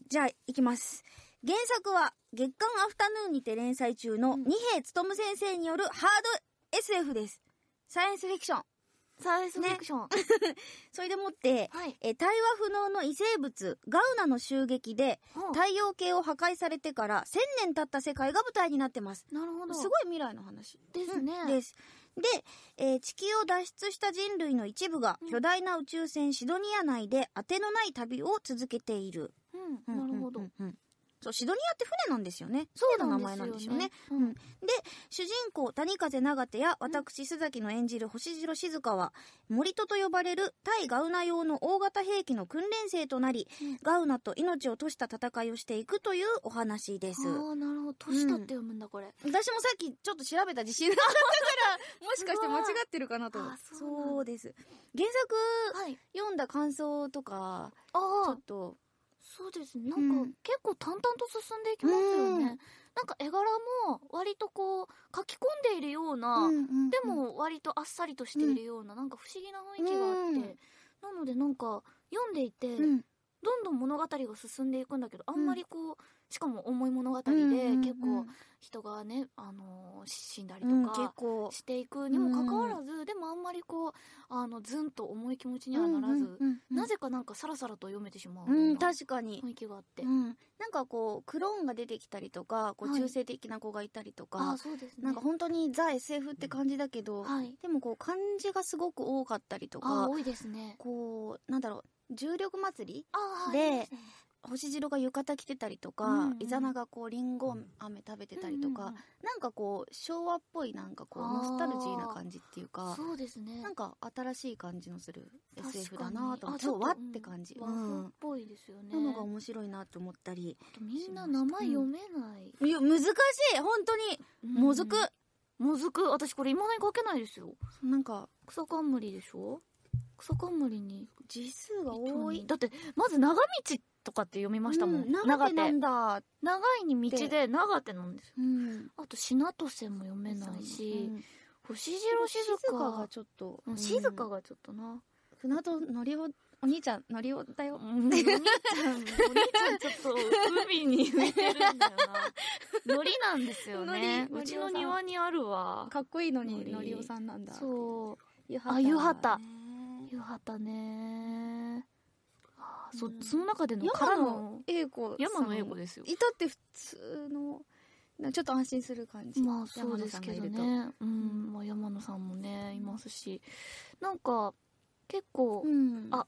。じゃあ、いきます。原作は、月刊アフタヌーンにて連載中の二平勉先生によるハード SF です。サイエンスフィクション。サイエンスフィクション。ね、それでもって、はい、え対話不能の異生物、ガウナの襲撃で、太陽系を破壊されてから1000年経った世界が舞台になってます。なるほど。すごい未来の話。ですね。うん、です。で、えー、地球を脱出した人類の一部が巨大な宇宙船シドニア内で当てのない旅を続けている。うん、なるほど。そう、シドニアって船なんですよね。そうの名前なんですよね。うん。で、主人公、谷風長手や、私、須崎の演じる星城静香は、森戸と呼ばれる対ガウナ用の大型兵器の訓練生となり、ガウナと命をとした戦いをしていくというお話です。ああ、なるほど。賭したって読むんだ、これ、うん、私もさっきちょっと調べた自信があったから、もしかして間違ってるかなと思って。そうです。原作、読んだ感想とか、ちょっと、そうですね。なんか、うん、結構淡々と進んでいきますよね、うん、なんか絵柄も割とこう書き込んでいるような、うんうんうん、でも割とあっさりとしているような、うん、なんか不思議な雰囲気があって、なのでなんか読んでいて、うん、どんどん物語が進んでいくんだけどあんまりこう、うん、しかも重い物語で、結構人がね、あのー、死んだりとかしていくにもかかわらず、うん、でもあんまりこうあのずんと重い気持ちにはならず、うんうんうん、なぜかなんかさらさらと読めてしまう確うに雰囲気があって、うん、なんかこうクローンが出てきたりとかこう中性的な子がいたりとか、はいね、なんか本当にザ・ SF って感じだけど、はい、でもこう漢字がすごく多かったりとか多いですねこうなんだろう重力祭りで、星白が浴衣着てたりとか、うんうん、イザナがこうリンゴ飴食べてたりとか、うんうん、なんかこう昭和っぽいなんかこうノスタルジーな感じっていうかそうですねなんか新しい感じのする SF だなと超和って感じ、うん、和っぽいですよねなのが面白いなと思ったりみんな名前読めない、うん、いや難しい本当に、もずくもずく私これいまだに書けないですよなんか草冠でしょ草冠に字数が多い。だって、まず長道とかって読みましたもん。うん、長手なんだ。長いに道で長手なんですよ。うん、あと、品とせも読めないし、うん、星白静かがちょっと、うん、静かがちょっとな。船戸のりお、お兄ちゃん、のりおだよ。お兄ちゃん、お兄ちゃんちょっと海に浮いてるんだよな。のりなんですよね。うちの庭にあるわ。かっこいいのに、のりおさんなんだ。そう。あ、ゆはた。よかったねそ、うん、その中でのからの英子山野英語ですよいたって普通のちょっと安心する感じまあそうですけどねうん、まあ、山野さんもねいますしなんか結構、うん、あ